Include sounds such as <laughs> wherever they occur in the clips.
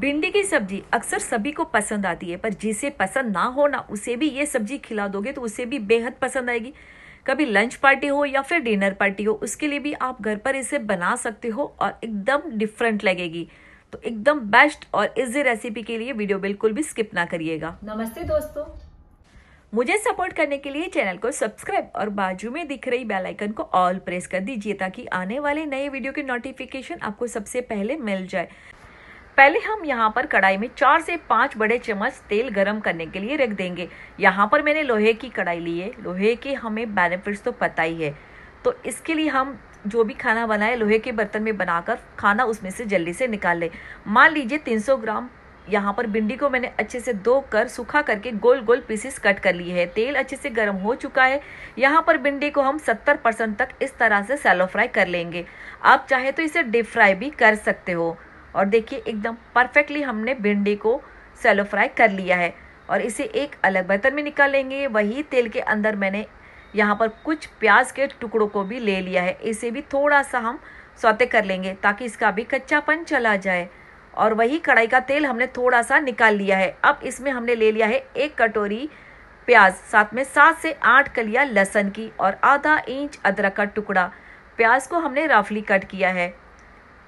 भिंडी की सब्जी अक्सर सभी को पसंद आती है पर जिसे पसंद ना हो ना उसे भी ये सब्जी खिला दोगे तो उसे भी बेहद पसंद आएगी कभी लंच पार्टी हो या फिर डिनर पार्टी हो उसके लिए भी आप घर पर इसे बना सकते हो और एकदम डिफरेंट लगेगी तो एकदम बेस्ट और इजी रेसिपी के लिए वीडियो बिल्कुल भी स्किप ना करिएगा नमस्ते दोस्तों मुझे सपोर्ट करने के लिए चैनल को सब्सक्राइब और बाजू में दिख रही बेल आइकन को ऑल प्रेस कर दीजिए ताकि आने वाले नए वीडियो के नोटिफिकेशन आपको सबसे पहले मिल जाए पहले हम यहाँ पर कढ़ाई में चार से पाँच बड़े चम्मच तेल गरम करने के लिए रख देंगे यहाँ पर मैंने लोहे की कढ़ाई ली है लोहे के हमें बेनिफिट्स तो पता ही है तो इसके लिए हम जो भी खाना बनाए लोहे के बर्तन में बनाकर खाना उसमें से जल्दी से निकाल लें मान लीजिए 300 ग्राम यहाँ पर भिंडी को मैंने अच्छे से धो कर सूखा करके गोल गोल पीसेस कट कर लिए है तेल अच्छे से गर्म हो चुका है यहाँ पर भिंडी को हम 70 परसेंट तक इस तरह से सेलो फ्राई कर लेंगे आप चाहे तो इसे डीप फ्राई भी कर सकते हो और देखिए एकदम परफेक्टली हमने भिंडी को सेलो फ्राई कर लिया है और इसे एक अलग बर्तन में निकाल लेंगे वही तेल के अंदर मैंने यहाँ पर कुछ प्याज के टुकड़ों को भी ले लिया है इसे भी थोड़ा सा हम सौते कर लेंगे ताकि इसका भी कच्चापन चला जाए और वही कढ़ाई का तेल हमने थोड़ा सा निकाल लिया है अब इसमें हमने ले लिया है एक कटोरी प्याज साथ में सात से आठ कलिया लहसन की और आधा इंच अदरक का टुकड़ा प्याज को हमने राफली कट किया है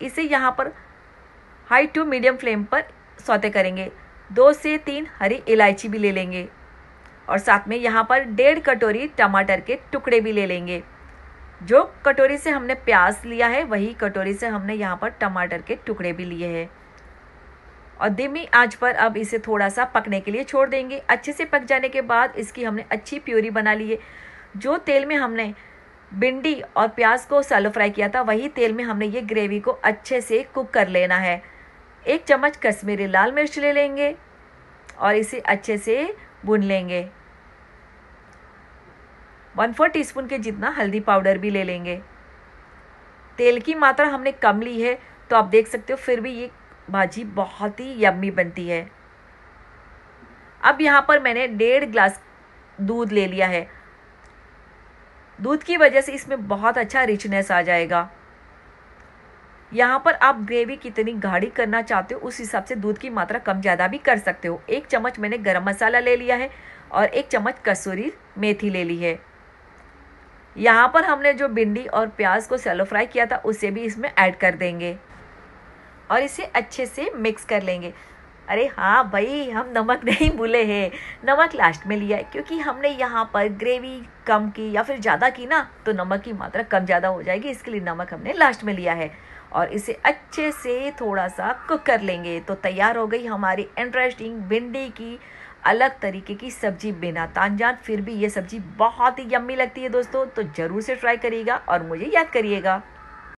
इसे यहाँ पर हाई टू मीडियम फ्लेम पर सौते करेंगे दो से तीन हरी इलायची भी ले लेंगे और साथ में यहाँ पर डेढ़ कटोरी टमाटर के टुकड़े भी ले लेंगे जो कटोरी से हमने प्याज लिया है वही कटोरी से हमने यहाँ पर टमाटर के टुकड़े भी लिए हैं और धीमी आंच पर अब इसे थोड़ा सा पकने के लिए छोड़ देंगे अच्छे से पक जाने के बाद इसकी हमने अच्छी प्योरी बना ली है जो तेल में हमने भिंडी और प्याज को सैलो फ्राई किया था वही तेल में हमने ये ग्रेवी को अच्छे से कुक कर लेना है एक चम्मच कश्मीरी लाल मिर्च ले लेंगे और इसे अच्छे से भून लेंगे वन फोर टी के जितना हल्दी पाउडर भी ले लेंगे तेल की मात्रा हमने कम ली है तो आप देख सकते हो फिर भी ये भाजी बहुत ही यम्मी बनती है अब यहाँ पर मैंने डेढ़ ग्लास दूध ले लिया है दूध की वजह से इसमें बहुत अच्छा रिचनेस आ जाएगा यहाँ पर आप ग्रेवी कितनी गाढ़ी करना चाहते हो उस हिसाब से दूध की मात्रा कम ज़्यादा भी कर सकते हो एक चम्मच मैंने गरम मसाला ले लिया है और एक चम्मच कसूरी मेथी ले ली है यहाँ पर हमने जो भिंडी और प्याज को सेलो फ्राई किया था उसे भी इसमें ऐड कर देंगे और इसे अच्छे से मिक्स कर लेंगे अरे हाँ भाई हम नमक <laughs> नहीं भूले हैं नमक लास्ट में लिया है क्योंकि हमने यहाँ पर ग्रेवी कम की या फिर ज़्यादा की ना तो नमक की मात्रा कम ज़्यादा हो जाएगी इसके लिए नमक हमने लास्ट में लिया है और इसे अच्छे से थोड़ा सा कुक कर लेंगे तो तैयार हो गई हमारी इंटरेस्टिंग भिंडी की अलग तरीके की सब्जी बिना तानजान फिर भी ये सब्जी बहुत ही यम्मी लगती है दोस्तों तो ज़रूर से ट्राई करिएगा और मुझे याद करिएगा